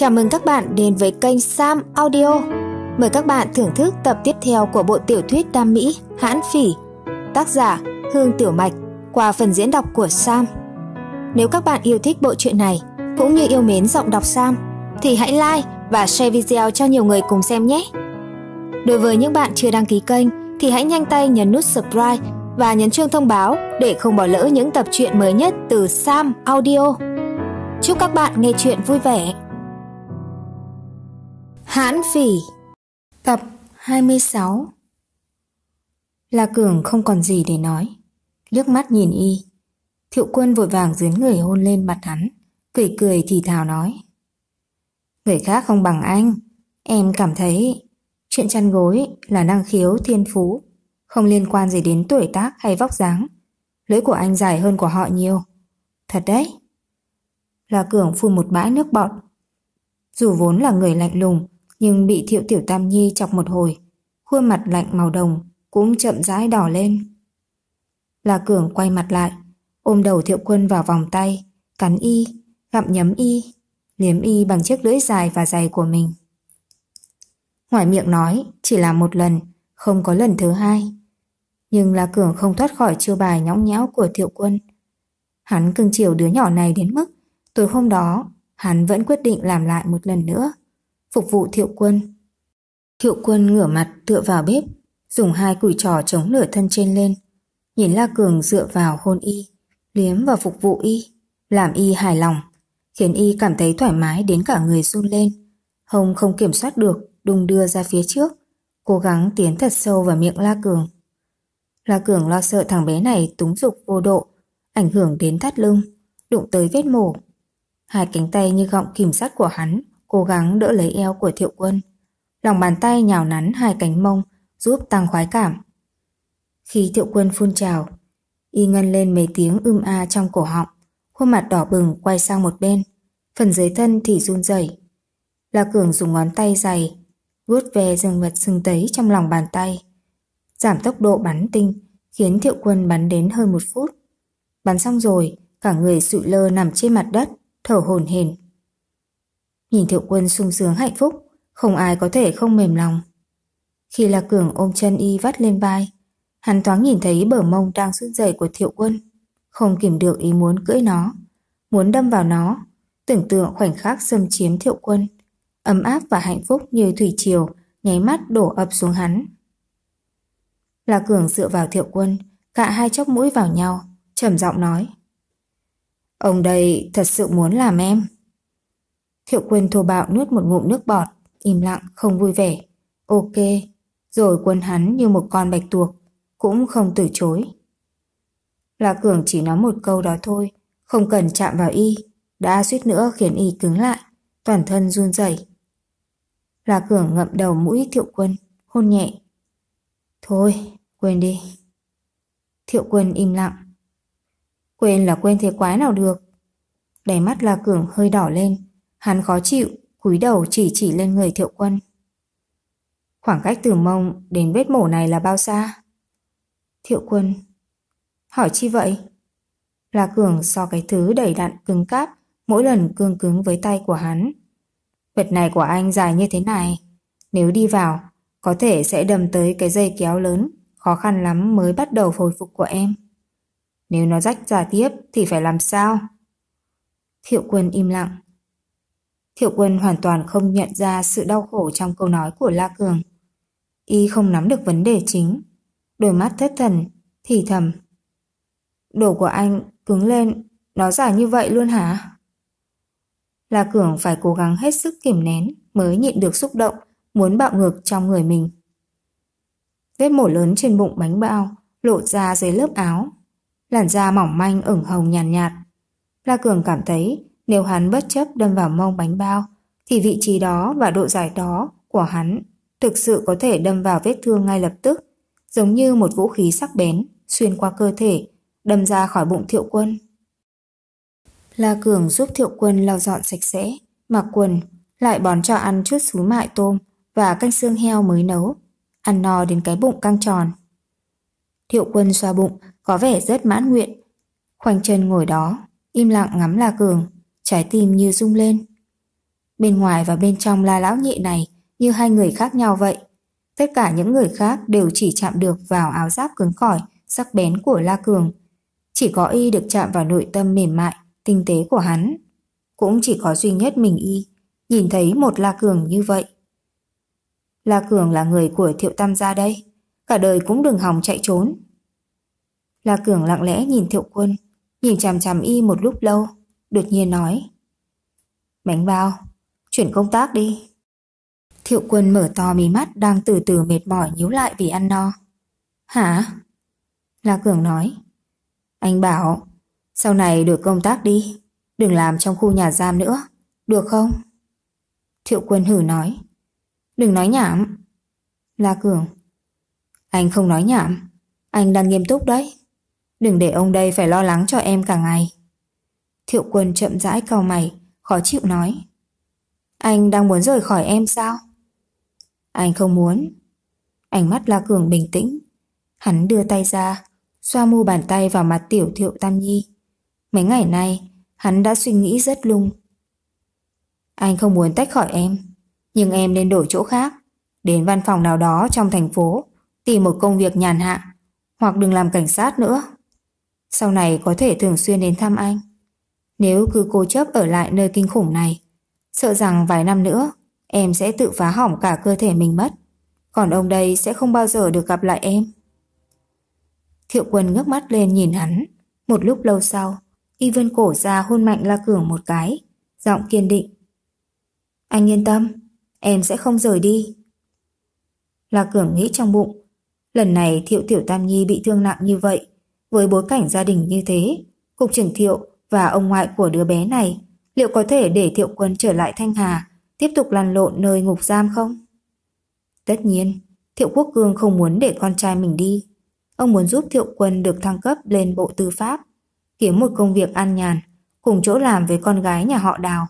Chào mừng các bạn đến với kênh Sam Audio. Mời các bạn thưởng thức tập tiếp theo của bộ tiểu thuyết Đam Mỹ Hãn Phỉ, tác giả Hương Tiểu Mạch qua phần diễn đọc của Sam. Nếu các bạn yêu thích bộ truyện này cũng như yêu mến giọng đọc Sam thì hãy like và share video cho nhiều người cùng xem nhé. Đối với những bạn chưa đăng ký kênh thì hãy nhanh tay nhấn nút subscribe và nhấn chuông thông báo để không bỏ lỡ những tập truyện mới nhất từ Sam Audio. Chúc các bạn nghe chuyện vui vẻ. Hãn phỉ Tập 26 là Cường không còn gì để nói Liếc mắt nhìn y Thiệu quân vội vàng dướn người hôn lên mặt hắn Cười cười thì thào nói Người khác không bằng anh Em cảm thấy Chuyện chăn gối là năng khiếu thiên phú Không liên quan gì đến tuổi tác hay vóc dáng Lưỡi của anh dài hơn của họ nhiều Thật đấy là Cường phun một bãi nước bọt Dù vốn là người lạnh lùng nhưng bị Thiệu Tiểu Tam Nhi chọc một hồi, khuôn mặt lạnh màu đồng cũng chậm rãi đỏ lên. La Cường quay mặt lại, ôm đầu Thiệu Quân vào vòng tay, cắn y, gặm nhấm y, liếm y bằng chiếc lưỡi dài và dày của mình. Ngoài miệng nói, chỉ là một lần, không có lần thứ hai. Nhưng La Cường không thoát khỏi chiêu bài nhõng nhẽo của Thiệu Quân. Hắn cưng chiều đứa nhỏ này đến mức tối hôm đó, hắn vẫn quyết định làm lại một lần nữa phục vụ thiệu quân. Thiệu quân ngửa mặt tựa vào bếp, dùng hai củi trò chống nửa thân trên lên. Nhìn La Cường dựa vào hôn y, liếm và phục vụ y, làm y hài lòng, khiến y cảm thấy thoải mái đến cả người run lên. Hồng không kiểm soát được, đung đưa ra phía trước, cố gắng tiến thật sâu vào miệng La Cường. La Cường lo sợ thằng bé này túng dục vô độ, ảnh hưởng đến thắt lưng, đụng tới vết mổ. Hai cánh tay như gọng kìm sắt của hắn cố gắng đỡ lấy eo của thiệu quân. Lòng bàn tay nhào nắn hai cánh mông, giúp tăng khoái cảm. Khi thiệu quân phun trào, y ngân lên mấy tiếng ưm a trong cổ họng, khuôn mặt đỏ bừng quay sang một bên, phần dưới thân thì run rẩy. La Cường dùng ngón tay dày, vuốt về dương vật sưng tấy trong lòng bàn tay. Giảm tốc độ bắn tinh, khiến thiệu quân bắn đến hơn một phút. Bắn xong rồi, cả người sụi lơ nằm trên mặt đất, thở hổn hển. Nhìn Thiệu Quân sung sướng hạnh phúc, không ai có thể không mềm lòng. Khi là Cường ôm chân y vắt lên vai, hắn thoáng nhìn thấy bờ mông đang sưng dày của Thiệu Quân, không kìm được ý muốn cưỡi nó, muốn đâm vào nó, tưởng tượng khoảnh khắc xâm chiếm Thiệu Quân, ấm áp và hạnh phúc như thủy triều, nháy mắt đổ ập xuống hắn. Là Cường dựa vào Thiệu Quân, cạ hai chóc mũi vào nhau, trầm giọng nói: "Ông đây thật sự muốn làm em?" Thiệu quân thô bạo nuốt một ngụm nước bọt, im lặng, không vui vẻ. Ok. Rồi quân hắn như một con bạch tuộc, cũng không từ chối. Là Cường chỉ nói một câu đó thôi, không cần chạm vào y, đã suýt nữa khiến y cứng lại, toàn thân run rẩy. Là Cường ngậm đầu mũi Thiệu Quân, hôn nhẹ. Thôi, quên đi. Thiệu Quân im lặng. Quên là quên thế quái nào được. Đáy mắt La Cường hơi đỏ lên, Hắn khó chịu, cúi đầu chỉ chỉ lên người thiệu quân. Khoảng cách từ mông đến vết mổ này là bao xa? Thiệu quân Hỏi chi vậy? là Cường so cái thứ đầy đặn cứng cáp mỗi lần cương cứng với tay của hắn. Vật này của anh dài như thế này. Nếu đi vào, có thể sẽ đầm tới cái dây kéo lớn, khó khăn lắm mới bắt đầu hồi phục của em. Nếu nó rách ra tiếp thì phải làm sao? Thiệu quân im lặng, Thiệu quân hoàn toàn không nhận ra sự đau khổ trong câu nói của La Cường. Y không nắm được vấn đề chính. Đôi mắt thất thần, thì thầm. Đồ của anh cứng lên, nó dài như vậy luôn hả? La Cường phải cố gắng hết sức kìm nén mới nhịn được xúc động, muốn bạo ngược trong người mình. Vết mổ lớn trên bụng bánh bao, lộ ra dưới lớp áo. Làn da mỏng manh ửng hồng nhàn nhạt, nhạt. La Cường cảm thấy nếu hắn bất chấp đâm vào mông bánh bao, thì vị trí đó và độ dài đó của hắn thực sự có thể đâm vào vết thương ngay lập tức, giống như một vũ khí sắc bén xuyên qua cơ thể, đâm ra khỏi bụng thiệu quân. La Cường giúp thiệu quân lau dọn sạch sẽ, mặc quần, lại bón cho ăn chút xú mại tôm và canh xương heo mới nấu, ăn no đến cái bụng căng tròn. Thiệu quân xoa bụng, có vẻ rất mãn nguyện. Khoanh chân ngồi đó, im lặng ngắm La Cường trái tim như rung lên. Bên ngoài và bên trong la lão nhị này như hai người khác nhau vậy. Tất cả những người khác đều chỉ chạm được vào áo giáp cứng cỏi, sắc bén của La Cường. Chỉ có y được chạm vào nội tâm mềm mại, tinh tế của hắn. Cũng chỉ có duy nhất mình y, nhìn thấy một La Cường như vậy. La Cường là người của Thiệu Tam gia đây, cả đời cũng đừng hòng chạy trốn. La Cường lặng lẽ nhìn Thiệu Quân, nhìn chằm chằm y một lúc lâu đột nhiên nói. Bánh bao, chuyển công tác đi. Thiệu quân mở to mí mắt đang từ từ mệt mỏi nhíu lại vì ăn no. Hả? La Cường nói. Anh bảo, sau này được công tác đi, đừng làm trong khu nhà giam nữa, được không? Thiệu quân hử nói. Đừng nói nhảm. La Cường. Anh không nói nhảm, anh đang nghiêm túc đấy. Đừng để ông đây phải lo lắng cho em cả ngày. Thiệu quân chậm rãi cầu mày, khó chịu nói. Anh đang muốn rời khỏi em sao? Anh không muốn. Ánh mắt La Cường bình tĩnh. Hắn đưa tay ra, xoa mu bàn tay vào mặt tiểu thiệu Tam Nhi. Mấy ngày nay, hắn đã suy nghĩ rất lung. Anh không muốn tách khỏi em, nhưng em nên đổi chỗ khác. Đến văn phòng nào đó trong thành phố, tìm một công việc nhàn hạ, hoặc đừng làm cảnh sát nữa. Sau này có thể thường xuyên đến thăm anh. Nếu cứ cố chấp ở lại nơi kinh khủng này, sợ rằng vài năm nữa em sẽ tự phá hỏng cả cơ thể mình mất. Còn ông đây sẽ không bao giờ được gặp lại em. Thiệu quân ngước mắt lên nhìn hắn. Một lúc lâu sau, y Vân cổ ra hôn mạnh La Cường một cái, giọng kiên định. Anh yên tâm, em sẽ không rời đi. La Cường nghĩ trong bụng, lần này Thiệu Tiểu Tam Nhi bị thương nặng như vậy, với bối cảnh gia đình như thế, Cục trưởng Thiệu và ông ngoại của đứa bé này liệu có thể để Thiệu Quân trở lại Thanh Hà, tiếp tục lăn lộn nơi ngục giam không? Tất nhiên, Thiệu Quốc Cương không muốn để con trai mình đi. Ông muốn giúp Thiệu Quân được thăng cấp lên bộ tư pháp, kiếm một công việc an nhàn, cùng chỗ làm với con gái nhà họ Đào.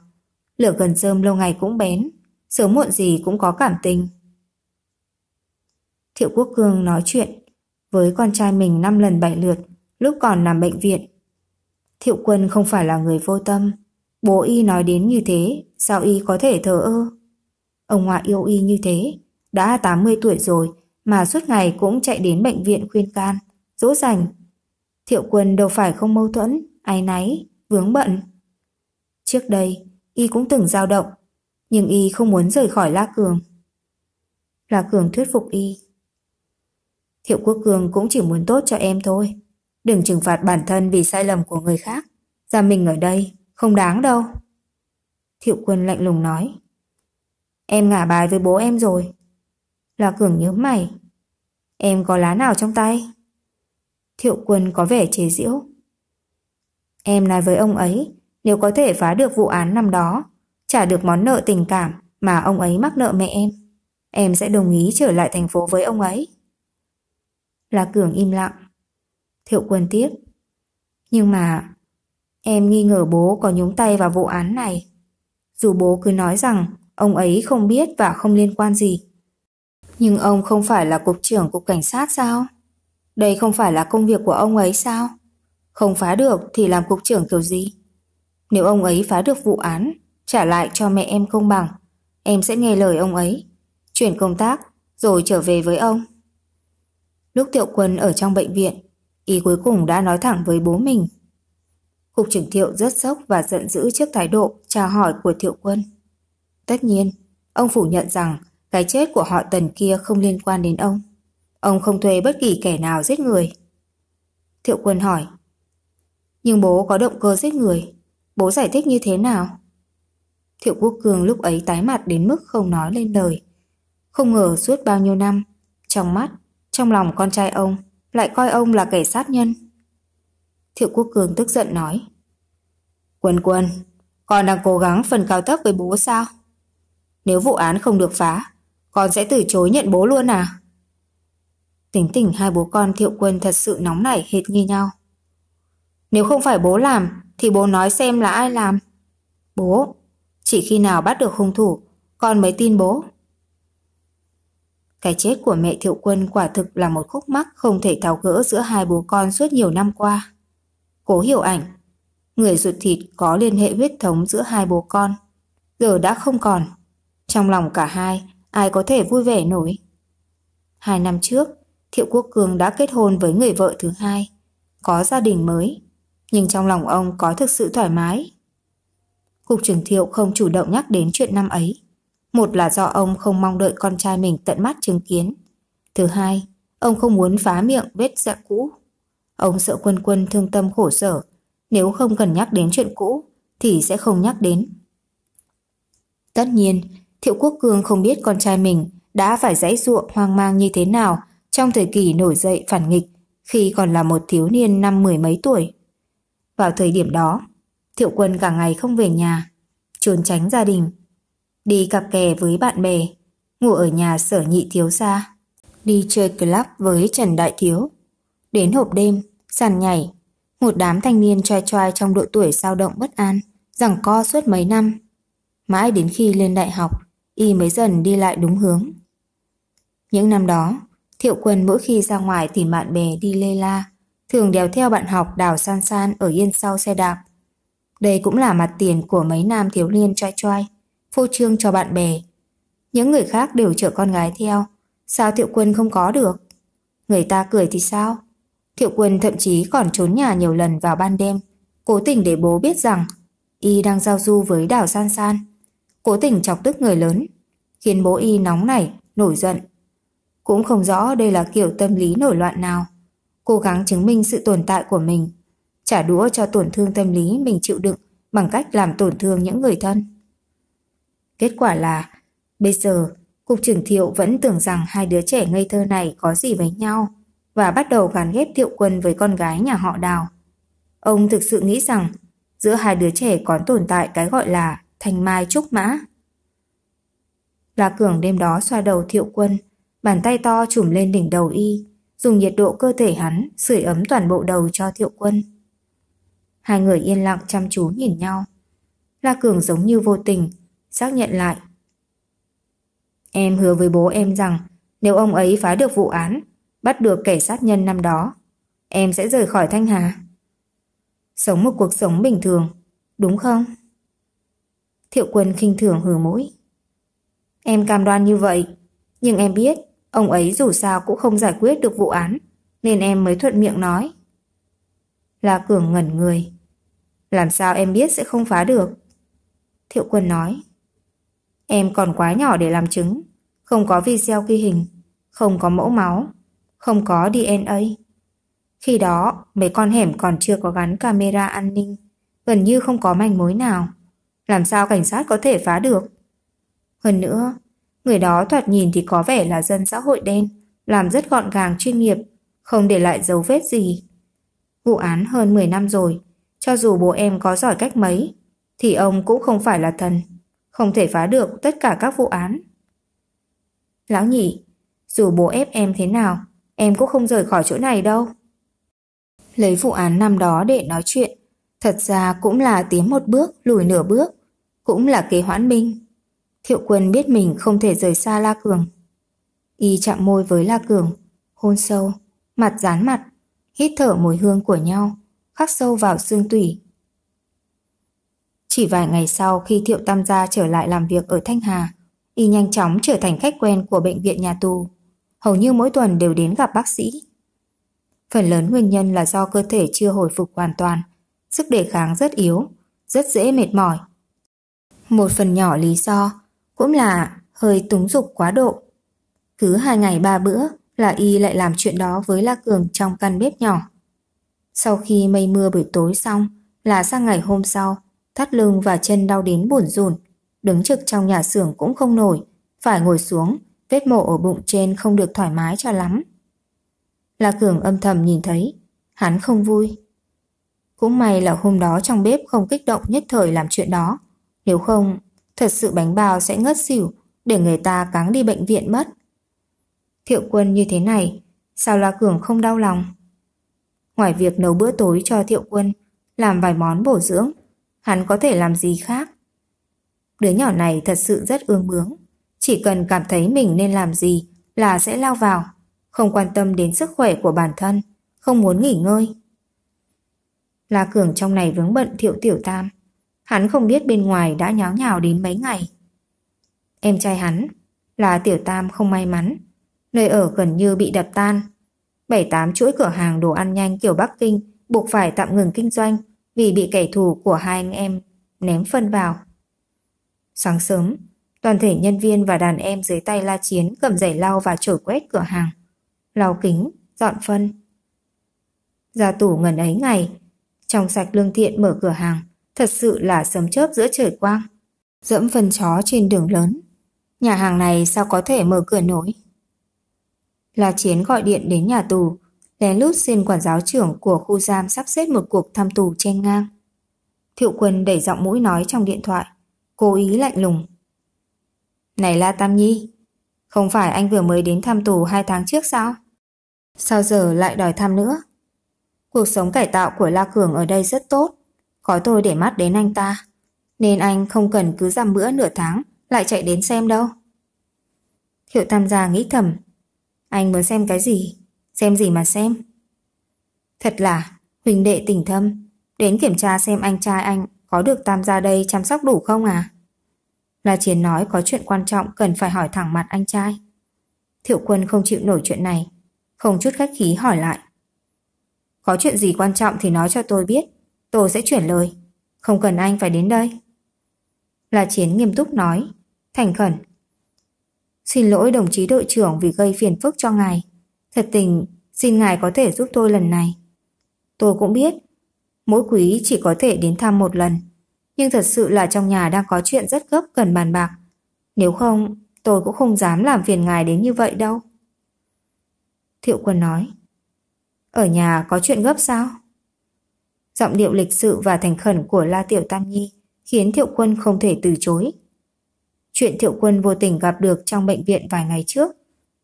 Lửa gần rơm lâu ngày cũng bén, sớm muộn gì cũng có cảm tình. Thiệu Quốc Cương nói chuyện với con trai mình năm lần bảy lượt lúc còn làm bệnh viện Thiệu quân không phải là người vô tâm. Bố y nói đến như thế, sao y có thể thờ ơ? Ông ngoại yêu y như thế, đã 80 tuổi rồi mà suốt ngày cũng chạy đến bệnh viện khuyên can, dỗ dành. Thiệu quân đâu phải không mâu thuẫn, ai náy, vướng bận. Trước đây, y cũng từng dao động, nhưng y không muốn rời khỏi La Cường. La Cường thuyết phục y. Thiệu Quốc Cường cũng chỉ muốn tốt cho em thôi đừng trừng phạt bản thân vì sai lầm của người khác. Gia mình ở đây, không đáng đâu. Thiệu quân lạnh lùng nói. Em ngả bài với bố em rồi. Là cường nhớ mày. Em có lá nào trong tay? Thiệu quân có vẻ chế giễu. Em nói với ông ấy, nếu có thể phá được vụ án năm đó, trả được món nợ tình cảm mà ông ấy mắc nợ mẹ em, em sẽ đồng ý trở lại thành phố với ông ấy. Là Cường im lặng, Thiệu Quân tiếp. Nhưng mà em nghi ngờ bố có nhúng tay vào vụ án này. Dù bố cứ nói rằng ông ấy không biết và không liên quan gì. Nhưng ông không phải là cục trưởng cục cảnh sát sao? Đây không phải là công việc của ông ấy sao? Không phá được thì làm cục trưởng kiểu gì? Nếu ông ấy phá được vụ án, trả lại cho mẹ em công bằng, em sẽ nghe lời ông ấy, chuyển công tác rồi trở về với ông. Lúc Tiệu Quân ở trong bệnh viện, y cuối cùng đã nói thẳng với bố mình. Cục trưởng Thiệu rất sốc và giận dữ trước thái độ tra hỏi của Thiệu Quân. Tất nhiên, ông phủ nhận rằng cái chết của họ tần kia không liên quan đến ông. Ông không thuê bất kỳ kẻ nào giết người. Thiệu Quân hỏi, nhưng bố có động cơ giết người, bố giải thích như thế nào? Thiệu Quốc Cường lúc ấy tái mặt đến mức không nói lên lời. Không ngờ suốt bao nhiêu năm, trong mắt, trong lòng con trai ông lại coi ông là kẻ sát nhân. Thiệu Quốc Cường tức giận nói. Quân quân, con đang cố gắng phần cao thấp với bố sao? Nếu vụ án không được phá, con sẽ từ chối nhận bố luôn à? Tính tình hai bố con Thiệu Quân thật sự nóng nảy hệt như nhau. Nếu không phải bố làm, thì bố nói xem là ai làm. Bố, chỉ khi nào bắt được hung thủ, con mới tin bố. Cái chết của mẹ thiệu quân quả thực là một khúc mắc không thể tháo gỡ giữa hai bố con suốt nhiều năm qua. Cố hiểu ảnh, người ruột thịt có liên hệ huyết thống giữa hai bố con, giờ đã không còn. Trong lòng cả hai, ai có thể vui vẻ nổi. Hai năm trước, Thiệu Quốc Cường đã kết hôn với người vợ thứ hai, có gia đình mới, nhưng trong lòng ông có thực sự thoải mái. Cục trưởng Thiệu không chủ động nhắc đến chuyện năm ấy. Một là do ông không mong đợi con trai mình tận mắt chứng kiến. Thứ hai, ông không muốn phá miệng vết dạ cũ. Ông sợ quân quân thương tâm khổ sở. Nếu không cần nhắc đến chuyện cũ, thì sẽ không nhắc đến. Tất nhiên, Thiệu Quốc Cương không biết con trai mình đã phải dãy ruộng hoang mang như thế nào trong thời kỳ nổi dậy phản nghịch khi còn là một thiếu niên năm mười mấy tuổi. Vào thời điểm đó, Thiệu Quân cả ngày không về nhà, trốn tránh gia đình, đi cặp kè với bạn bè, ngủ ở nhà sở nhị thiếu gia, đi chơi club với Trần Đại Thiếu. Đến hộp đêm, sàn nhảy, một đám thanh niên trai trai trong độ tuổi sao động bất an, rằng co suốt mấy năm. Mãi đến khi lên đại học, y mới dần đi lại đúng hướng. Những năm đó, Thiệu Quân mỗi khi ra ngoài tìm bạn bè đi lê la, thường đèo theo bạn học đào san san ở yên sau xe đạp. Đây cũng là mặt tiền của mấy nam thiếu niên trai trai phô trương cho bạn bè. Những người khác đều chở con gái theo, sao Thiệu Quân không có được? Người ta cười thì sao? Thiệu Quân thậm chí còn trốn nhà nhiều lần vào ban đêm, cố tình để bố biết rằng y đang giao du với đảo San San. Cố tình chọc tức người lớn, khiến bố y nóng nảy, nổi giận. Cũng không rõ đây là kiểu tâm lý nổi loạn nào. Cố gắng chứng minh sự tồn tại của mình, trả đũa cho tổn thương tâm lý mình chịu đựng bằng cách làm tổn thương những người thân. Kết quả là, bây giờ, Cục trưởng Thiệu vẫn tưởng rằng hai đứa trẻ ngây thơ này có gì với nhau và bắt đầu gán ghép Thiệu Quân với con gái nhà họ Đào. Ông thực sự nghĩ rằng giữa hai đứa trẻ còn tồn tại cái gọi là thành mai trúc mã. La Cường đêm đó xoa đầu Thiệu Quân, bàn tay to chùm lên đỉnh đầu y, dùng nhiệt độ cơ thể hắn sưởi ấm toàn bộ đầu cho Thiệu Quân. Hai người yên lặng chăm chú nhìn nhau. La Cường giống như vô tình xác nhận lại. Em hứa với bố em rằng nếu ông ấy phá được vụ án, bắt được kẻ sát nhân năm đó, em sẽ rời khỏi Thanh Hà. Sống một cuộc sống bình thường, đúng không? Thiệu quân khinh thường hừ mũi. Em cam đoan như vậy, nhưng em biết ông ấy dù sao cũng không giải quyết được vụ án, nên em mới thuận miệng nói. La Cường ngẩn người. Làm sao em biết sẽ không phá được? Thiệu quân nói. Em còn quá nhỏ để làm chứng, không có video ghi hình, không có mẫu máu, không có DNA. Khi đó, mấy con hẻm còn chưa có gắn camera an ninh, gần như không có manh mối nào. Làm sao cảnh sát có thể phá được? Hơn nữa, người đó thoạt nhìn thì có vẻ là dân xã hội đen, làm rất gọn gàng chuyên nghiệp, không để lại dấu vết gì. Vụ án hơn 10 năm rồi, cho dù bố em có giỏi cách mấy, thì ông cũng không phải là thần không thể phá được tất cả các vụ án. Lão nhị dù bố ép em thế nào, em cũng không rời khỏi chỗ này đâu. Lấy vụ án năm đó để nói chuyện, thật ra cũng là tiến một bước, lùi nửa bước, cũng là kế hoãn minh Thiệu quân biết mình không thể rời xa La Cường. Y chạm môi với La Cường, hôn sâu, mặt dán mặt, hít thở mùi hương của nhau, khắc sâu vào xương tủy, chỉ vài ngày sau khi Thiệu Tam gia trở lại làm việc ở Thanh Hà, y nhanh chóng trở thành khách quen của bệnh viện nhà tù. Hầu như mỗi tuần đều đến gặp bác sĩ. Phần lớn nguyên nhân là do cơ thể chưa hồi phục hoàn toàn, sức đề kháng rất yếu, rất dễ mệt mỏi. Một phần nhỏ lý do cũng là hơi túng dục quá độ. Cứ hai ngày ba bữa là y lại làm chuyện đó với La Cường trong căn bếp nhỏ. Sau khi mây mưa buổi tối xong là sang ngày hôm sau, thắt lưng và chân đau đến buồn rùn, đứng trực trong nhà xưởng cũng không nổi, phải ngồi xuống, vết mộ ở bụng trên không được thoải mái cho lắm. La Cường âm thầm nhìn thấy, hắn không vui. Cũng may là hôm đó trong bếp không kích động nhất thời làm chuyện đó, nếu không, thật sự bánh bao sẽ ngất xỉu để người ta cáng đi bệnh viện mất. Thiệu quân như thế này, sao La Cường không đau lòng? Ngoài việc nấu bữa tối cho thiệu quân, làm vài món bổ dưỡng, hắn có thể làm gì khác. Đứa nhỏ này thật sự rất ương bướng, chỉ cần cảm thấy mình nên làm gì là sẽ lao vào, không quan tâm đến sức khỏe của bản thân, không muốn nghỉ ngơi. La Cường trong này vướng bận thiệu tiểu tam, hắn không biết bên ngoài đã nháo nhào đến mấy ngày. Em trai hắn là tiểu tam không may mắn, nơi ở gần như bị đập tan. Bảy tám chuỗi cửa hàng đồ ăn nhanh kiểu Bắc Kinh buộc phải tạm ngừng kinh doanh vì bị kẻ thù của hai anh em ném phân vào. Sáng sớm, toàn thể nhân viên và đàn em dưới tay La Chiến cầm giày lau và chổi quét cửa hàng, lau kính, dọn phân. Gia tủ ngần ấy ngày, trong sạch lương thiện mở cửa hàng, thật sự là sớm chớp giữa trời quang. Dẫm phân chó trên đường lớn, nhà hàng này sao có thể mở cửa nổi? La Chiến gọi điện đến nhà tù, lén lút xin quản giáo trưởng của khu giam sắp xếp một cuộc thăm tù trên ngang. Thiệu quân đẩy giọng mũi nói trong điện thoại, cố ý lạnh lùng. Này La Tam Nhi, không phải anh vừa mới đến thăm tù hai tháng trước sao? Sao giờ lại đòi thăm nữa? Cuộc sống cải tạo của La Cường ở đây rất tốt, có tôi để mắt đến anh ta, nên anh không cần cứ dăm bữa nửa tháng lại chạy đến xem đâu. Thiệu Tam gia nghĩ thầm, anh muốn xem cái gì? Xem gì mà xem? Thật là, huynh đệ tình thâm, đến kiểm tra xem anh trai anh có được tam gia đây chăm sóc đủ không à? La Chiến nói có chuyện quan trọng cần phải hỏi thẳng mặt anh trai. Thiệu quân không chịu nổi chuyện này, không chút khách khí hỏi lại. Có chuyện gì quan trọng thì nói cho tôi biết, tôi sẽ chuyển lời, không cần anh phải đến đây. La Chiến nghiêm túc nói, thành khẩn. Xin lỗi đồng chí đội trưởng vì gây phiền phức cho ngài. Thật tình, xin ngài có thể giúp tôi lần này. Tôi cũng biết, mỗi quý chỉ có thể đến thăm một lần, nhưng thật sự là trong nhà đang có chuyện rất gấp cần bàn bạc. Nếu không, tôi cũng không dám làm phiền ngài đến như vậy đâu. Thiệu quân nói, ở nhà có chuyện gấp sao? Giọng điệu lịch sự và thành khẩn của La Tiểu Tam Nhi khiến Thiệu Quân không thể từ chối. Chuyện Thiệu Quân vô tình gặp được trong bệnh viện vài ngày trước,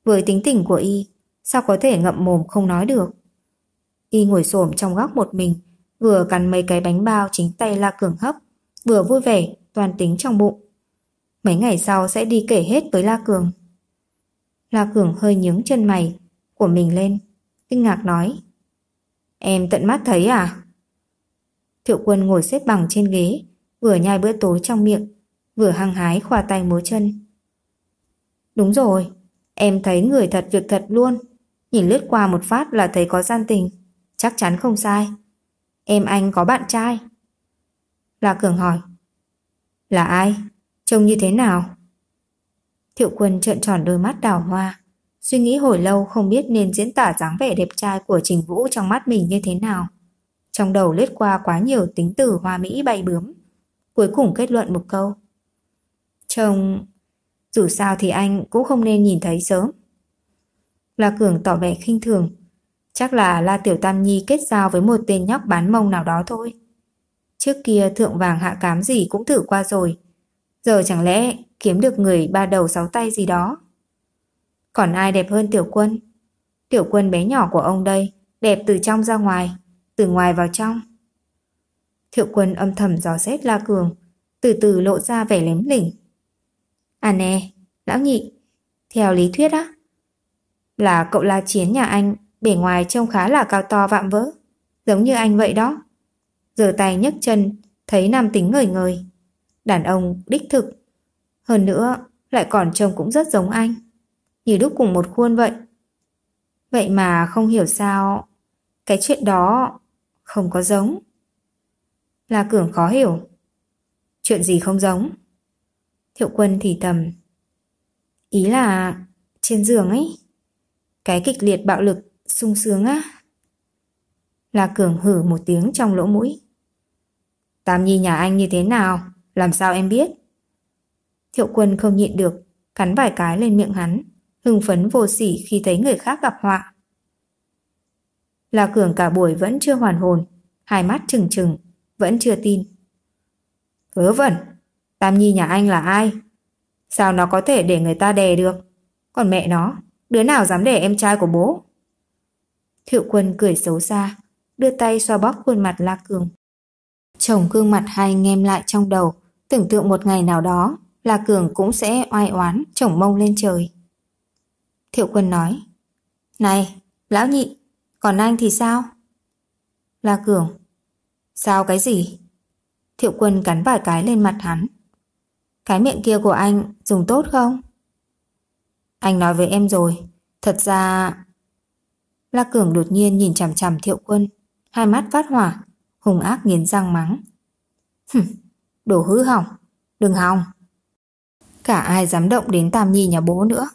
với tính tình của y sao có thể ngậm mồm không nói được. Y ngồi xổm trong góc một mình, vừa cắn mấy cái bánh bao chính tay La Cường hấp, vừa vui vẻ, toàn tính trong bụng. Mấy ngày sau sẽ đi kể hết với La Cường. La Cường hơi nhướng chân mày của mình lên, kinh ngạc nói. Em tận mắt thấy à? Thiệu quân ngồi xếp bằng trên ghế, vừa nhai bữa tối trong miệng, vừa hăng hái khoa tay múa chân. Đúng rồi, em thấy người thật việc thật luôn nhìn lướt qua một phát là thấy có gian tình, chắc chắn không sai. Em anh có bạn trai. La Cường hỏi. Là ai? Trông như thế nào? Thiệu quân trợn tròn đôi mắt đào hoa, suy nghĩ hồi lâu không biết nên diễn tả dáng vẻ đẹp trai của Trình Vũ trong mắt mình như thế nào. Trong đầu lướt qua quá nhiều tính từ hoa mỹ bay bướm. Cuối cùng kết luận một câu. Trông... Dù sao thì anh cũng không nên nhìn thấy sớm. La Cường tỏ vẻ khinh thường. Chắc là La Tiểu Tam Nhi kết giao với một tên nhóc bán mông nào đó thôi. Trước kia thượng vàng hạ cám gì cũng thử qua rồi. Giờ chẳng lẽ kiếm được người ba đầu sáu tay gì đó. Còn ai đẹp hơn tiểu quân? Tiểu quân bé nhỏ của ông đây, đẹp từ trong ra ngoài, từ ngoài vào trong. Thiệu quân âm thầm dò xét La Cường, từ từ lộ ra vẻ lém lỉnh. À nè, lão nhị, theo lý thuyết á, là cậu La Chiến nhà anh, bề ngoài trông khá là cao to vạm vỡ, giống như anh vậy đó. Giờ tay nhấc chân, thấy nam tính ngời ngời. Đàn ông đích thực. Hơn nữa, lại còn trông cũng rất giống anh. Như đúc cùng một khuôn vậy. Vậy mà không hiểu sao, cái chuyện đó không có giống. La Cường khó hiểu. Chuyện gì không giống? Thiệu quân thì thầm, Ý là trên giường ấy. Cái kịch liệt bạo lực, sung sướng á. La Cường hử một tiếng trong lỗ mũi. Tam Nhi nhà anh như thế nào? Làm sao em biết? Thiệu quân không nhịn được, cắn vài cái lên miệng hắn, hưng phấn vô sỉ khi thấy người khác gặp họa. La Cường cả buổi vẫn chưa hoàn hồn, hai mắt trừng trừng, vẫn chưa tin. Vớ vẩn, Tam Nhi nhà anh là ai? Sao nó có thể để người ta đè được? Còn mẹ nó, Đứa nào dám để em trai của bố? Thiệu quân cười xấu xa, đưa tay xoa bóp khuôn mặt La Cường. Chồng gương mặt hai anh em lại trong đầu, tưởng tượng một ngày nào đó, La Cường cũng sẽ oai oán, chồng mông lên trời. Thiệu quân nói, Này, lão nhị, còn anh thì sao? La Cường, Sao cái gì? Thiệu quân cắn vài cái lên mặt hắn. Cái miệng kia của anh dùng tốt không? Anh nói với em rồi, thật ra... La Cường đột nhiên nhìn chằm chằm thiệu quân, hai mắt phát hỏa, hùng ác nghiến răng mắng. hừ đồ hư hỏng, đừng hòng. Cả ai dám động đến Tam Nhi nhà bố nữa,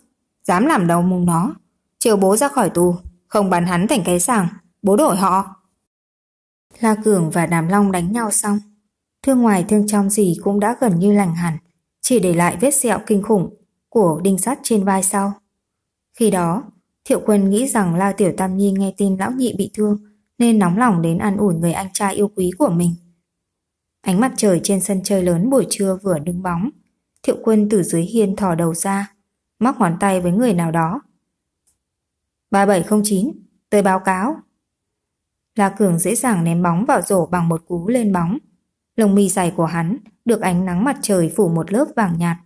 dám làm đầu mông nó, chiều bố ra khỏi tù, không bắn hắn thành cái sàng, bố đổi họ. La Cường và Đàm Long đánh nhau xong, thương ngoài thương trong gì cũng đã gần như lành hẳn, chỉ để lại vết sẹo kinh khủng của đinh sắt trên vai sau. Khi đó, Thiệu Quân nghĩ rằng La Tiểu Tam Nhi nghe tin lão nhị bị thương nên nóng lòng đến an ủi người anh trai yêu quý của mình. Ánh mặt trời trên sân chơi lớn buổi trưa vừa đứng bóng, Thiệu Quân từ dưới hiên thò đầu ra, móc ngón tay với người nào đó. 3709, tôi báo cáo. La Cường dễ dàng ném bóng vào rổ bằng một cú lên bóng. Lồng mi dày của hắn được ánh nắng mặt trời phủ một lớp vàng nhạt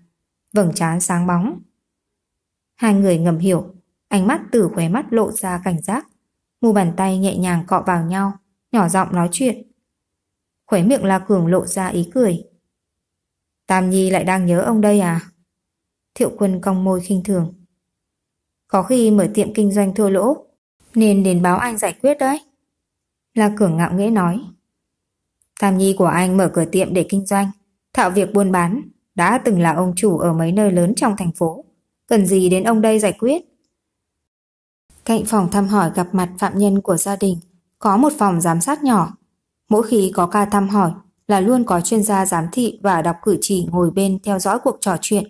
vầng trán sáng bóng. Hai người ngầm hiểu, ánh mắt từ khóe mắt lộ ra cảnh giác, mu bàn tay nhẹ nhàng cọ vào nhau, nhỏ giọng nói chuyện. Khóe miệng La Cường lộ ra ý cười. Tam Nhi lại đang nhớ ông đây à? Thiệu quân cong môi khinh thường. Có khi mở tiệm kinh doanh thua lỗ, nên đến báo anh giải quyết đấy. La Cường ngạo nghễ nói. Tam Nhi của anh mở cửa tiệm để kinh doanh, thạo việc buôn bán, đã từng là ông chủ ở mấy nơi lớn trong thành phố Cần gì đến ông đây giải quyết Cạnh phòng thăm hỏi gặp mặt phạm nhân của gia đình Có một phòng giám sát nhỏ Mỗi khi có ca thăm hỏi Là luôn có chuyên gia giám thị Và đọc cử chỉ ngồi bên theo dõi cuộc trò chuyện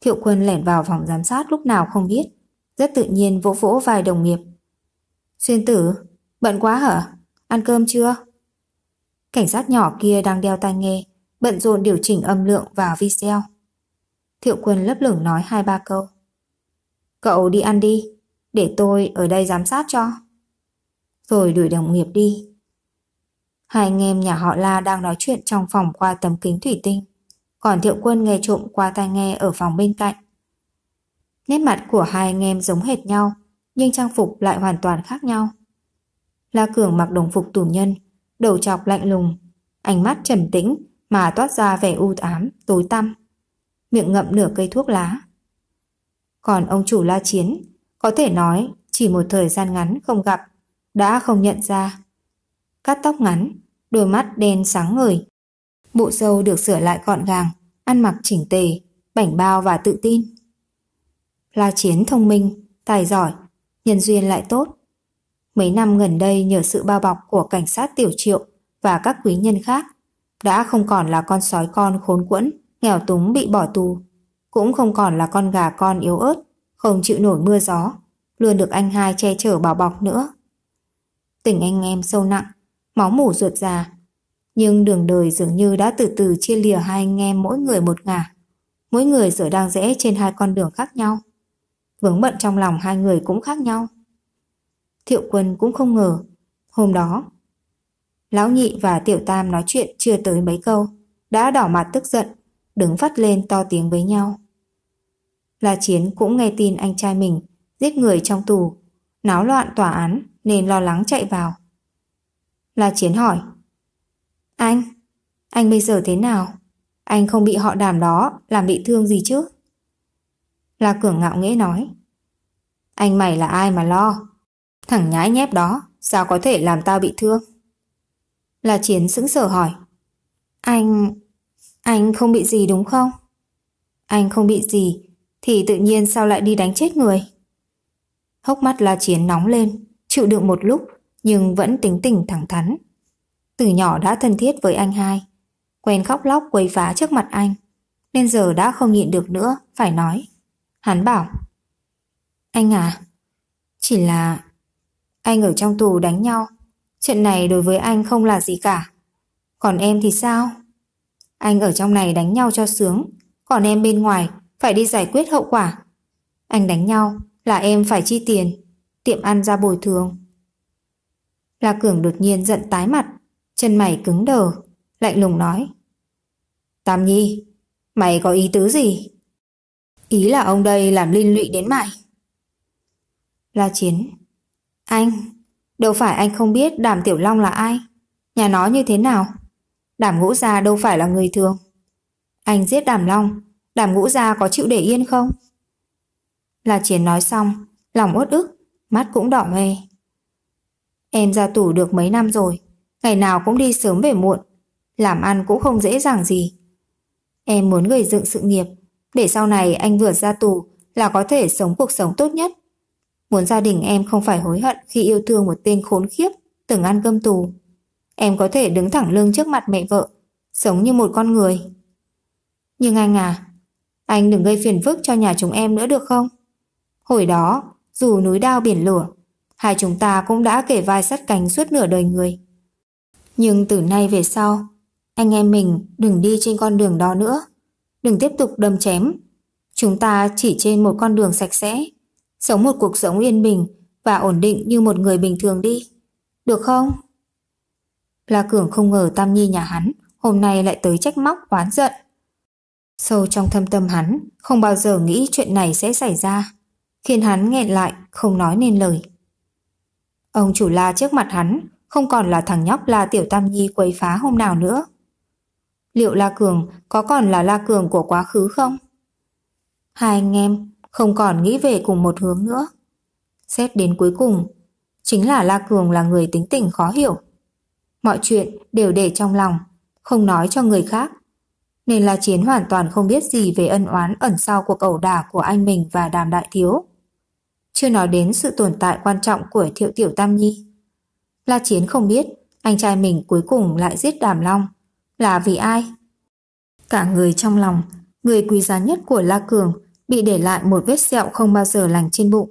Thiệu quân lẻn vào phòng giám sát lúc nào không biết Rất tự nhiên vỗ vỗ vài đồng nghiệp Xuyên tử Bận quá hả? Ăn cơm chưa? Cảnh sát nhỏ kia đang đeo tai nghe bận rộn điều chỉnh âm lượng và video. Thiệu quân lấp lửng nói hai ba câu. Cậu đi ăn đi, để tôi ở đây giám sát cho. Rồi đuổi đồng nghiệp đi. Hai anh em nhà họ La đang nói chuyện trong phòng qua tấm kính thủy tinh, còn thiệu quân nghe trộm qua tai nghe ở phòng bên cạnh. Nét mặt của hai anh em giống hệt nhau, nhưng trang phục lại hoàn toàn khác nhau. La Cường mặc đồng phục tù nhân, đầu chọc lạnh lùng, ánh mắt trầm tĩnh, mà toát ra vẻ u ám, tối tăm. Miệng ngậm nửa cây thuốc lá. Còn ông chủ La Chiến, có thể nói chỉ một thời gian ngắn không gặp, đã không nhận ra. Cắt tóc ngắn, đôi mắt đen sáng ngời. Bộ râu được sửa lại gọn gàng, ăn mặc chỉnh tề, bảnh bao và tự tin. La Chiến thông minh, tài giỏi, nhân duyên lại tốt. Mấy năm gần đây nhờ sự bao bọc của cảnh sát tiểu triệu và các quý nhân khác đã không còn là con sói con khốn quẫn, nghèo túng bị bỏ tù, cũng không còn là con gà con yếu ớt, không chịu nổi mưa gió, luôn được anh hai che chở bảo bọc nữa. Tình anh em sâu nặng, máu mủ ruột già, nhưng đường đời dường như đã từ từ chia lìa hai anh em mỗi người một ngả, mỗi người giờ đang rẽ trên hai con đường khác nhau. Vướng bận trong lòng hai người cũng khác nhau. Thiệu quân cũng không ngờ, hôm đó Lão nhị và tiểu tam nói chuyện chưa tới mấy câu, đã đỏ mặt tức giận, đứng phát lên to tiếng với nhau. La Chiến cũng nghe tin anh trai mình giết người trong tù, náo loạn tòa án nên lo lắng chạy vào. La Chiến hỏi, Anh, anh bây giờ thế nào? Anh không bị họ đàm đó làm bị thương gì chứ? La Cường ngạo nghễ nói, Anh mày là ai mà lo? Thằng nhãi nhép đó, sao có thể làm tao bị thương? La Chiến sững sờ hỏi. Anh... anh không bị gì đúng không? Anh không bị gì, thì tự nhiên sao lại đi đánh chết người? Hốc mắt La Chiến nóng lên, chịu đựng một lúc, nhưng vẫn tính tình thẳng thắn. Từ nhỏ đã thân thiết với anh hai, quen khóc lóc quấy phá trước mặt anh, nên giờ đã không nhịn được nữa, phải nói. Hắn bảo, anh à, chỉ là anh ở trong tù đánh nhau Chuyện này đối với anh không là gì cả. Còn em thì sao? Anh ở trong này đánh nhau cho sướng, còn em bên ngoài phải đi giải quyết hậu quả. Anh đánh nhau là em phải chi tiền, tiệm ăn ra bồi thường. La Cường đột nhiên giận tái mặt, chân mày cứng đờ, lạnh lùng nói. Tam Nhi, mày có ý tứ gì? Ý là ông đây làm linh lụy đến mày. La Chiến, anh... Đâu phải anh không biết Đàm Tiểu Long là ai, nhà nó như thế nào. Đàm Ngũ Gia đâu phải là người thường. Anh giết Đàm Long, Đàm Ngũ Gia có chịu để yên không? Là Chiến nói xong, lòng uất ức, mắt cũng đỏ mê. Em ra tù được mấy năm rồi, ngày nào cũng đi sớm về muộn, làm ăn cũng không dễ dàng gì. Em muốn gửi dựng sự nghiệp, để sau này anh vượt ra tù là có thể sống cuộc sống tốt nhất. Muốn gia đình em không phải hối hận khi yêu thương một tên khốn khiếp, từng ăn cơm tù. Em có thể đứng thẳng lưng trước mặt mẹ vợ, sống như một con người. Nhưng anh à, anh đừng gây phiền phức cho nhà chúng em nữa được không? Hồi đó, dù núi đao biển lửa, hai chúng ta cũng đã kể vai sắt cánh suốt nửa đời người. Nhưng từ nay về sau, anh em mình đừng đi trên con đường đó nữa. Đừng tiếp tục đâm chém. Chúng ta chỉ trên một con đường sạch sẽ, Sống một cuộc sống yên bình và ổn định như một người bình thường đi. Được không? La Cường không ngờ Tam Nhi nhà hắn hôm nay lại tới trách móc oán giận. Sâu trong thâm tâm hắn, không bao giờ nghĩ chuyện này sẽ xảy ra, khiến hắn nghẹn lại, không nói nên lời. Ông chủ La trước mặt hắn, không còn là thằng nhóc La Tiểu Tam Nhi quấy phá hôm nào nữa. Liệu La Cường có còn là La Cường của quá khứ không? Hai anh em không còn nghĩ về cùng một hướng nữa. Xét đến cuối cùng, chính là La Cường là người tính tình khó hiểu. Mọi chuyện đều để trong lòng, không nói cho người khác. Nên La Chiến hoàn toàn không biết gì về ân oán ẩn sau cuộc ẩu đả của anh mình và đàm đại thiếu. Chưa nói đến sự tồn tại quan trọng của thiệu tiểu tam nhi. La Chiến không biết anh trai mình cuối cùng lại giết đàm long. Là vì ai? Cả người trong lòng, người quý giá nhất của La Cường bị để lại một vết sẹo không bao giờ lành trên bụng.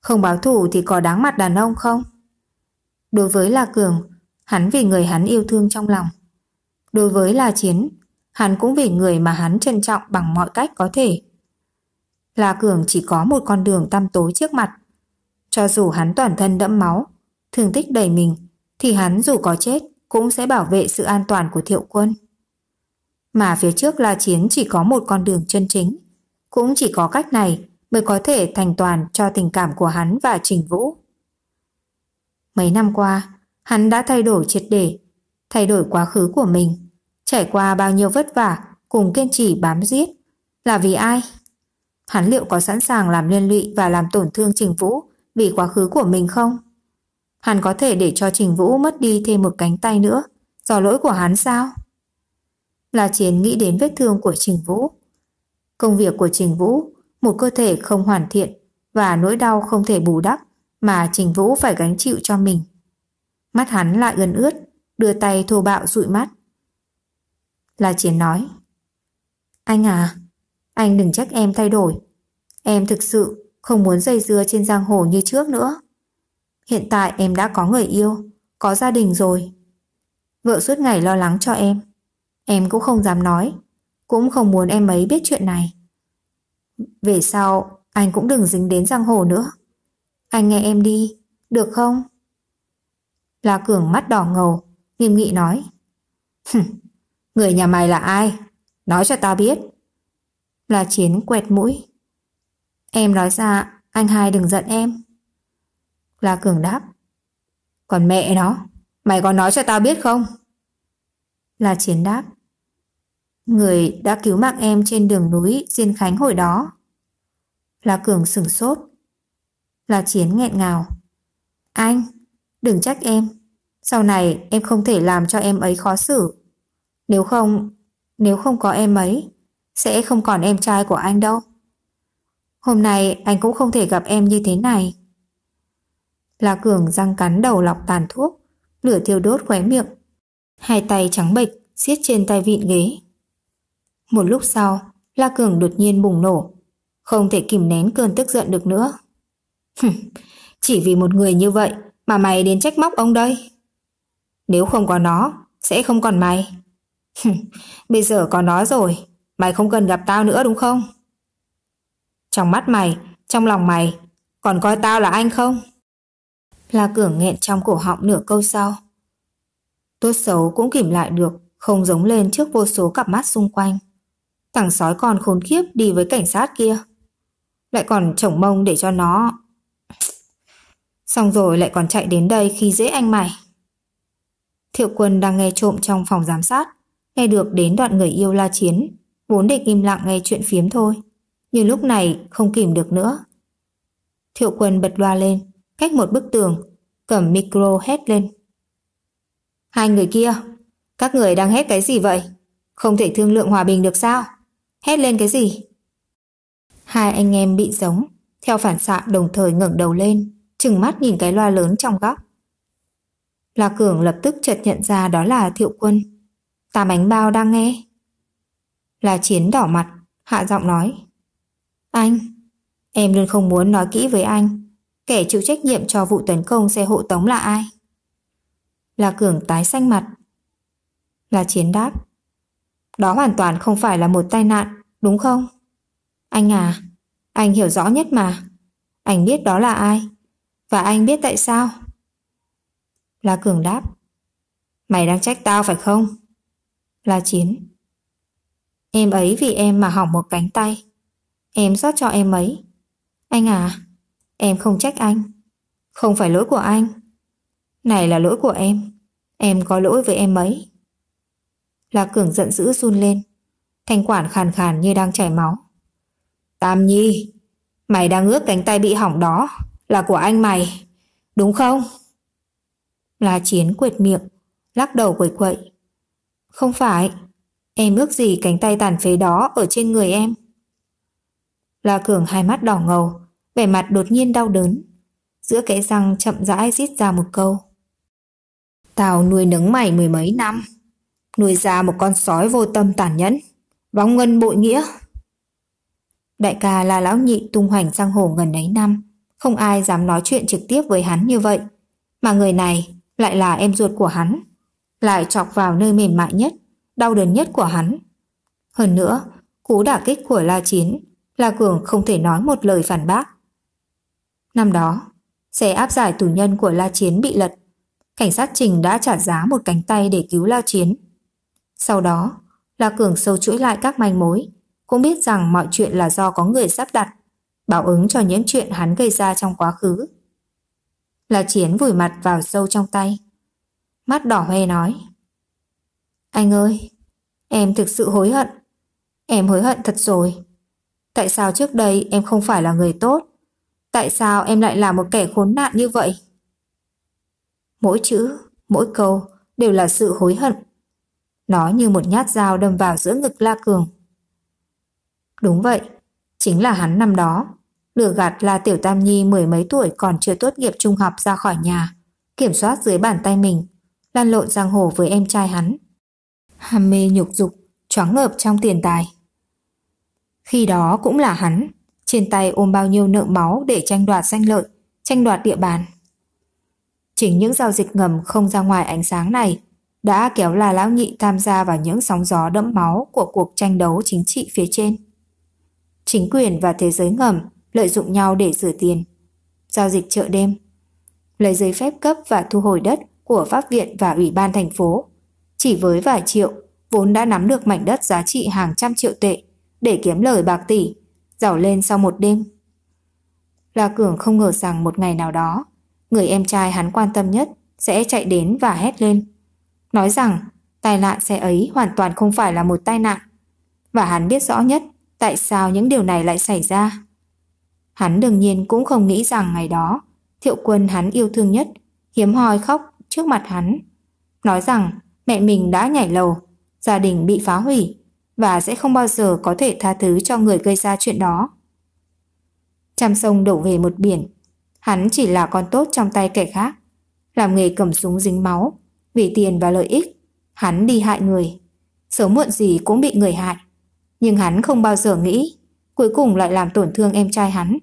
Không báo thủ thì có đáng mặt đàn ông không? Đối với là Cường, hắn vì người hắn yêu thương trong lòng. Đối với là Chiến, hắn cũng vì người mà hắn trân trọng bằng mọi cách có thể. La Cường chỉ có một con đường tăm tối trước mặt. Cho dù hắn toàn thân đẫm máu, thương tích đầy mình, thì hắn dù có chết cũng sẽ bảo vệ sự an toàn của thiệu quân. Mà phía trước La Chiến chỉ có một con đường chân chính. Cũng chỉ có cách này mới có thể thành toàn cho tình cảm của hắn và Trình Vũ. Mấy năm qua, hắn đã thay đổi triệt để, thay đổi quá khứ của mình, trải qua bao nhiêu vất vả cùng kiên trì bám giết. Là vì ai? Hắn liệu có sẵn sàng làm liên lụy và làm tổn thương Trình Vũ vì quá khứ của mình không? Hắn có thể để cho Trình Vũ mất đi thêm một cánh tay nữa, do lỗi của hắn sao? là Chiến nghĩ đến vết thương của Trình Vũ, Công việc của Trình Vũ, một cơ thể không hoàn thiện và nỗi đau không thể bù đắp mà Trình Vũ phải gánh chịu cho mình. Mắt hắn lại gần ướt, đưa tay thô bạo dụi mắt. La Chiến nói Anh à, anh đừng trách em thay đổi. Em thực sự không muốn dây dưa trên giang hồ như trước nữa. Hiện tại em đã có người yêu, có gia đình rồi. Vợ suốt ngày lo lắng cho em. Em cũng không dám nói cũng không muốn em ấy biết chuyện này. Về sau, anh cũng đừng dính đến giang hồ nữa. Anh nghe em đi, được không? La Cường mắt đỏ ngầu, nghiêm nghị nói. Người nhà mày là ai? Nói cho tao biết. La Chiến quẹt mũi. Em nói ra, anh hai đừng giận em. La Cường đáp. Còn mẹ nó, mày có nói cho tao biết không? La Chiến đáp. Người đã cứu mạng em trên đường núi Diên Khánh hồi đó. La Cường sửng sốt. La Chiến nghẹn ngào. Anh, đừng trách em. Sau này em không thể làm cho em ấy khó xử. Nếu không, nếu không có em ấy, sẽ không còn em trai của anh đâu. Hôm nay anh cũng không thể gặp em như thế này. La Cường răng cắn đầu lọc tàn thuốc, lửa thiêu đốt khóe miệng. Hai tay trắng bệch, siết trên tay vịn ghế, một lúc sau, La Cường đột nhiên bùng nổ. Không thể kìm nén cơn tức giận được nữa. Chỉ vì một người như vậy mà mày đến trách móc ông đây. Nếu không có nó, sẽ không còn mày. Bây giờ có nó rồi, mày không cần gặp tao nữa đúng không? Trong mắt mày, trong lòng mày, còn coi tao là anh không? La Cường nghẹn trong cổ họng nửa câu sau. Tốt xấu cũng kìm lại được, không giống lên trước vô số cặp mắt xung quanh. Thằng sói con khốn kiếp đi với cảnh sát kia. Lại còn chổng mông để cho nó. Xong rồi lại còn chạy đến đây khi dễ anh mày. Thiệu quân đang nghe trộm trong phòng giám sát. Nghe được đến đoạn người yêu la chiến. Vốn định im lặng nghe chuyện phiếm thôi. Nhưng lúc này không kìm được nữa. Thiệu quân bật loa lên. Cách một bức tường. Cầm micro hét lên. Hai người kia, các người đang hét cái gì vậy? Không thể thương lượng hòa bình được sao? Hét lên cái gì? Hai anh em bị giống, theo phản xạ đồng thời ngẩng đầu lên, chừng mắt nhìn cái loa lớn trong góc. La Cường lập tức chợt nhận ra đó là Thiệu Quân. Tam bánh bao đang nghe. La Chiến đỏ mặt, hạ giọng nói. Anh, em luôn không muốn nói kỹ với anh. Kẻ chịu trách nhiệm cho vụ tấn công xe hộ tống là ai? La Cường tái xanh mặt. La Chiến đáp. Đó hoàn toàn không phải là một tai nạn, đúng không? Anh à, anh hiểu rõ nhất mà. Anh biết đó là ai. Và anh biết tại sao. La Cường đáp. Mày đang trách tao phải không? La Chiến. Em ấy vì em mà hỏng một cánh tay. Em rót cho em ấy. Anh à, em không trách anh. Không phải lỗi của anh. Này là lỗi của em. Em có lỗi với em ấy. La Cường giận dữ run lên. Thanh quản khàn khàn như đang chảy máu. Tam Nhi, mày đang ước cánh tay bị hỏng đó là của anh mày, đúng không? La Chiến quệt miệng, lắc đầu quậy quậy. Không phải, em ước gì cánh tay tàn phế đó ở trên người em. La Cường hai mắt đỏ ngầu, vẻ mặt đột nhiên đau đớn. Giữa kẽ răng chậm rãi rít ra một câu. Tao nuôi nấng mày mười mấy năm, nuôi ra một con sói vô tâm tàn nhẫn, vong ngân bội nghĩa. Đại ca là lão nhị tung hoành giang hồ gần ấy năm, không ai dám nói chuyện trực tiếp với hắn như vậy. Mà người này lại là em ruột của hắn, lại chọc vào nơi mềm mại nhất, đau đớn nhất của hắn. Hơn nữa, cú đả kích của La Chiến, La Cường không thể nói một lời phản bác. Năm đó, xe áp giải tù nhân của La Chiến bị lật. Cảnh sát Trình đã trả giá một cánh tay để cứu La Chiến. Sau đó, La Cường sâu chuỗi lại các manh mối, cũng biết rằng mọi chuyện là do có người sắp đặt, báo ứng cho những chuyện hắn gây ra trong quá khứ. La Chiến vùi mặt vào sâu trong tay. Mắt đỏ hoe nói. Anh ơi, em thực sự hối hận. Em hối hận thật rồi. Tại sao trước đây em không phải là người tốt? Tại sao em lại là một kẻ khốn nạn như vậy? Mỗi chữ, mỗi câu đều là sự hối hận nó như một nhát dao đâm vào giữa ngực La Cường. Đúng vậy, chính là hắn năm đó. Lừa gạt là Tiểu Tam Nhi mười mấy tuổi còn chưa tốt nghiệp trung học ra khỏi nhà, kiểm soát dưới bàn tay mình, lan lộn giang hồ với em trai hắn. Ham mê nhục dục, choáng ngợp trong tiền tài. Khi đó cũng là hắn, trên tay ôm bao nhiêu nợ máu để tranh đoạt danh lợi, tranh đoạt địa bàn. Chính những giao dịch ngầm không ra ngoài ánh sáng này đã kéo là lão nhị tham gia vào những sóng gió đẫm máu của cuộc tranh đấu chính trị phía trên. Chính quyền và thế giới ngầm lợi dụng nhau để rửa tiền. Giao dịch chợ đêm. Lấy giấy phép cấp và thu hồi đất của pháp viện và ủy ban thành phố. Chỉ với vài triệu, vốn đã nắm được mảnh đất giá trị hàng trăm triệu tệ để kiếm lời bạc tỷ, giàu lên sau một đêm. La Cường không ngờ rằng một ngày nào đó, người em trai hắn quan tâm nhất sẽ chạy đến và hét lên nói rằng tai nạn xe ấy hoàn toàn không phải là một tai nạn. Và hắn biết rõ nhất tại sao những điều này lại xảy ra. Hắn đương nhiên cũng không nghĩ rằng ngày đó, thiệu quân hắn yêu thương nhất, hiếm hoi khóc trước mặt hắn. Nói rằng mẹ mình đã nhảy lầu, gia đình bị phá hủy và sẽ không bao giờ có thể tha thứ cho người gây ra chuyện đó. Trăm sông đổ về một biển, hắn chỉ là con tốt trong tay kẻ khác, làm nghề cầm súng dính máu vì tiền và lợi ích, hắn đi hại người. Sớm muộn gì cũng bị người hại. Nhưng hắn không bao giờ nghĩ, cuối cùng lại làm tổn thương em trai hắn,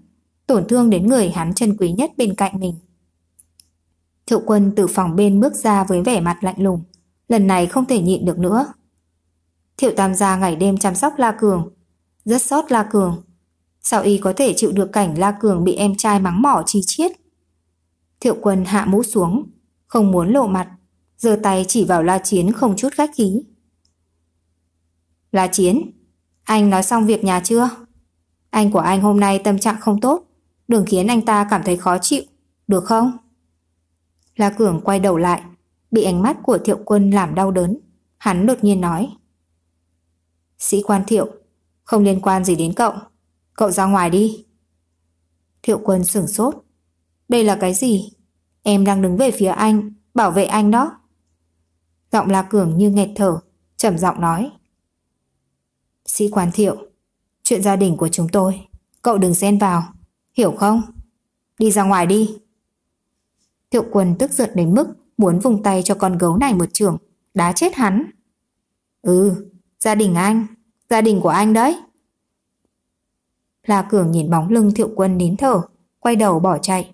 tổn thương đến người hắn chân quý nhất bên cạnh mình. Thiệu quân từ phòng bên bước ra với vẻ mặt lạnh lùng, lần này không thể nhịn được nữa. Thiệu Tam gia ngày đêm chăm sóc La Cường, rất sót La Cường. Sao y có thể chịu được cảnh La Cường bị em trai mắng mỏ chi chiết? Thiệu quân hạ mũ xuống, không muốn lộ mặt, giơ tay chỉ vào La Chiến không chút khách khí. La Chiến, anh nói xong việc nhà chưa? Anh của anh hôm nay tâm trạng không tốt, đừng khiến anh ta cảm thấy khó chịu, được không? La Cường quay đầu lại, bị ánh mắt của Thiệu Quân làm đau đớn, hắn đột nhiên nói. Sĩ quan Thiệu, không liên quan gì đến cậu, cậu ra ngoài đi. Thiệu Quân sửng sốt, đây là cái gì? Em đang đứng về phía anh, bảo vệ anh đó. Giọng La Cường như nghẹt thở, trầm giọng nói. Sĩ quan thiệu, chuyện gia đình của chúng tôi, cậu đừng xen vào, hiểu không? Đi ra ngoài đi. Thiệu quân tức giận đến mức muốn vùng tay cho con gấu này một trường, đá chết hắn. Ừ, gia đình anh, gia đình của anh đấy. La Cường nhìn bóng lưng thiệu quân nín thở, quay đầu bỏ chạy.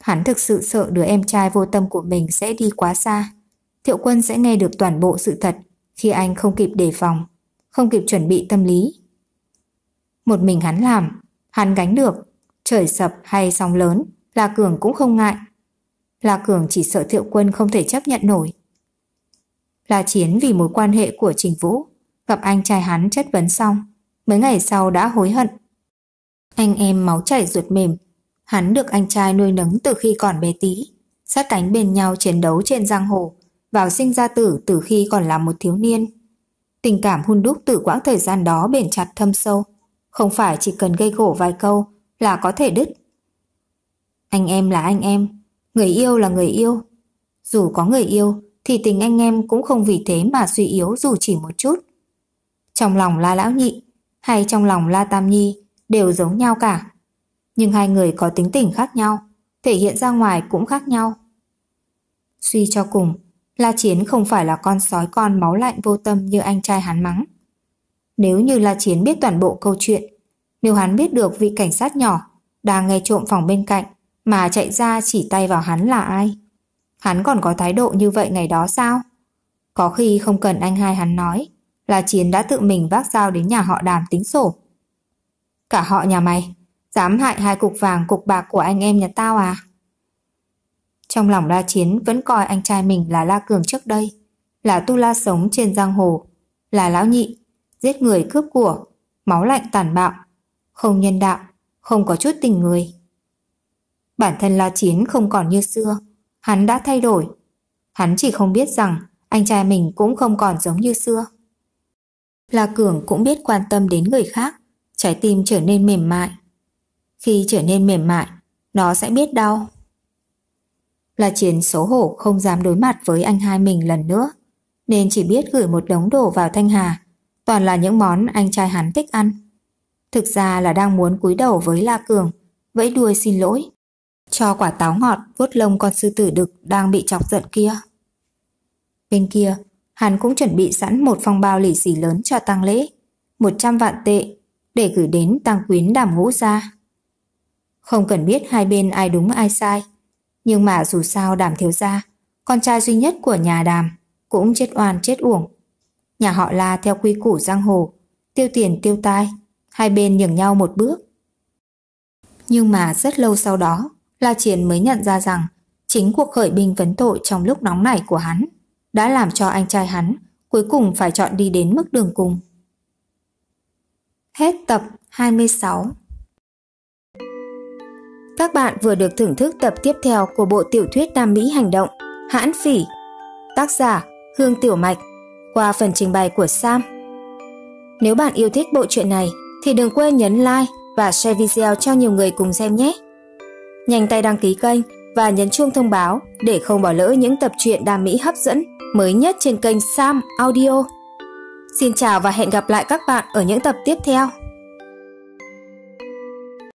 Hắn thực sự sợ đứa em trai vô tâm của mình sẽ đi quá xa. Thiệu Quân sẽ nghe được toàn bộ sự thật khi anh không kịp đề phòng, không kịp chuẩn bị tâm lý. Một mình hắn làm, hắn gánh được, trời sập hay sóng lớn, La Cường cũng không ngại. La Cường chỉ sợ Thiệu Quân không thể chấp nhận nổi. La Chiến vì mối quan hệ của Trình Vũ, gặp anh trai hắn chất vấn xong, mấy ngày sau đã hối hận. Anh em máu chảy ruột mềm, hắn được anh trai nuôi nấng từ khi còn bé tí, sát cánh bên nhau chiến đấu trên giang hồ, vào sinh ra tử từ khi còn là một thiếu niên. Tình cảm hun đúc từ quãng thời gian đó bền chặt thâm sâu, không phải chỉ cần gây gổ vài câu là có thể đứt. Anh em là anh em, người yêu là người yêu. Dù có người yêu thì tình anh em cũng không vì thế mà suy yếu dù chỉ một chút. Trong lòng La Lão Nhị hay trong lòng La Tam Nhi đều giống nhau cả. Nhưng hai người có tính tình khác nhau, thể hiện ra ngoài cũng khác nhau. Suy cho cùng, La Chiến không phải là con sói con máu lạnh vô tâm như anh trai hắn mắng. Nếu như La Chiến biết toàn bộ câu chuyện, nếu hắn biết được vị cảnh sát nhỏ đang nghe trộm phòng bên cạnh mà chạy ra chỉ tay vào hắn là ai, hắn còn có thái độ như vậy ngày đó sao? Có khi không cần anh hai hắn nói, La Chiến đã tự mình vác dao đến nhà họ đàm tính sổ. Cả họ nhà mày, dám hại hai cục vàng cục bạc của anh em nhà tao à? Trong lòng La Chiến vẫn coi anh trai mình là La Cường trước đây, là tu la sống trên giang hồ, là lão nhị, giết người cướp của, máu lạnh tàn bạo, không nhân đạo, không có chút tình người. Bản thân La Chiến không còn như xưa, hắn đã thay đổi. Hắn chỉ không biết rằng anh trai mình cũng không còn giống như xưa. La Cường cũng biết quan tâm đến người khác, trái tim trở nên mềm mại. Khi trở nên mềm mại, nó sẽ biết đau. La Chiến xấu hổ không dám đối mặt với anh hai mình lần nữa, nên chỉ biết gửi một đống đồ vào Thanh Hà, toàn là những món anh trai hắn thích ăn. Thực ra là đang muốn cúi đầu với La Cường, vẫy đuôi xin lỗi, cho quả táo ngọt vuốt lông con sư tử đực đang bị chọc giận kia. Bên kia, hắn cũng chuẩn bị sẵn một phong bao lì xì lớn cho tang lễ, 100 vạn tệ để gửi đến tăng quyến đàm ngũ ra. Không cần biết hai bên ai đúng ai sai, nhưng mà dù sao đàm thiếu gia, con trai duy nhất của nhà đàm, cũng chết oan chết uổng. Nhà họ la theo quy củ giang hồ, tiêu tiền tiêu tai, hai bên nhường nhau một bước. Nhưng mà rất lâu sau đó, La Triển mới nhận ra rằng chính cuộc khởi binh vấn tội trong lúc nóng nảy của hắn đã làm cho anh trai hắn cuối cùng phải chọn đi đến mức đường cùng. Hết tập 26 các bạn vừa được thưởng thức tập tiếp theo của bộ tiểu thuyết Nam Mỹ hành động Hãn Phỉ, tác giả Hương Tiểu Mạch, qua phần trình bày của Sam. Nếu bạn yêu thích bộ truyện này thì đừng quên nhấn like và share video cho nhiều người cùng xem nhé. Nhanh tay đăng ký kênh và nhấn chuông thông báo để không bỏ lỡ những tập truyện đam mỹ hấp dẫn mới nhất trên kênh Sam Audio. Xin chào và hẹn gặp lại các bạn ở những tập tiếp theo.